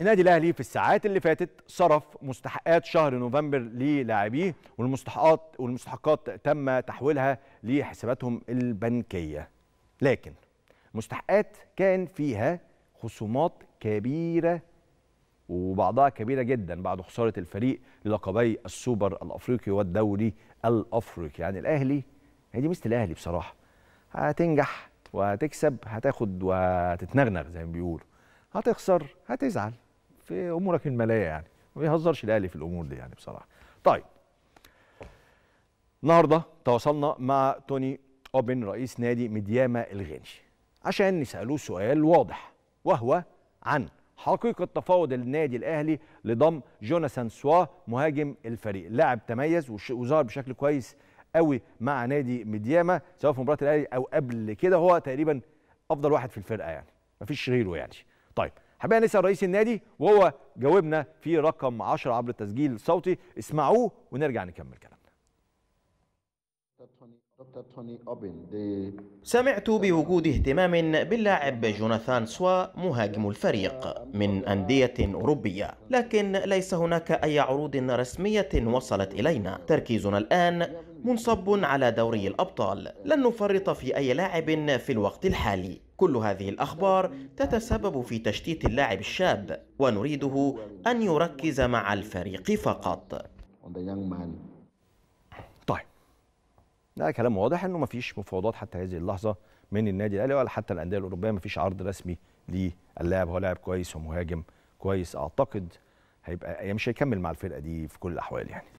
النادي الاهلي في الساعات اللي فاتت صرف مستحقات شهر نوفمبر للاعبيه والمستحقات والمستحقات تم تحويلها لحساباتهم البنكيه لكن مستحقات كان فيها خصومات كبيره وبعضها كبيره جدا بعد خساره الفريق للقبي السوبر الافريقي والدوري الافريقي يعني الاهلي هي دي ميزه الاهلي بصراحه هتنجح وهتكسب هتاخد وهتتنغنغ زي ما بيقولوا هتخسر هتزعل في امورك الماليه يعني ما بيهزرش الاهلي في الامور دي يعني بصراحه طيب النهارده تواصلنا مع توني اوبن رئيس نادي مدياما الغنش عشان نسالوه سؤال واضح وهو عن حقيقه تفاوض النادي الاهلي لضم جوناثان سوا مهاجم الفريق لاعب تميز وظهر بشكل كويس قوي مع نادي مدياما سواء في مباراه الاهلي او قبل كده هو تقريبا افضل واحد في الفرقه يعني مفيش غيره يعني طيب حبينا نسال رئيس النادي وهو جاوبنا في رقم 10 عبر التسجيل الصوتي اسمعوه ونرجع نكمل كلامنا سمعت بوجود اهتمام باللاعب جوناثان سوا مهاجم الفريق من أندية أوروبية لكن ليس هناك أي عروض رسمية وصلت إلينا تركيزنا الآن منصب على دوري الأبطال لن نفرط في أي لاعب في الوقت الحالي كل هذه الأخبار تتسبب في تشتيت اللاعب الشاب ونريده أن يركز مع الفريق فقط طيب ده كلام واضح انه مفيش مفاوضات حتى هذه اللحظه من النادي الاهلي ولا حتى الانديه الاوروبيه مفيش عرض رسمي للاعب هو لاعب كويس ومهاجم كويس اعتقد هيبقى يعني مش هيكمل مع الفرقه دي في كل الاحوال يعني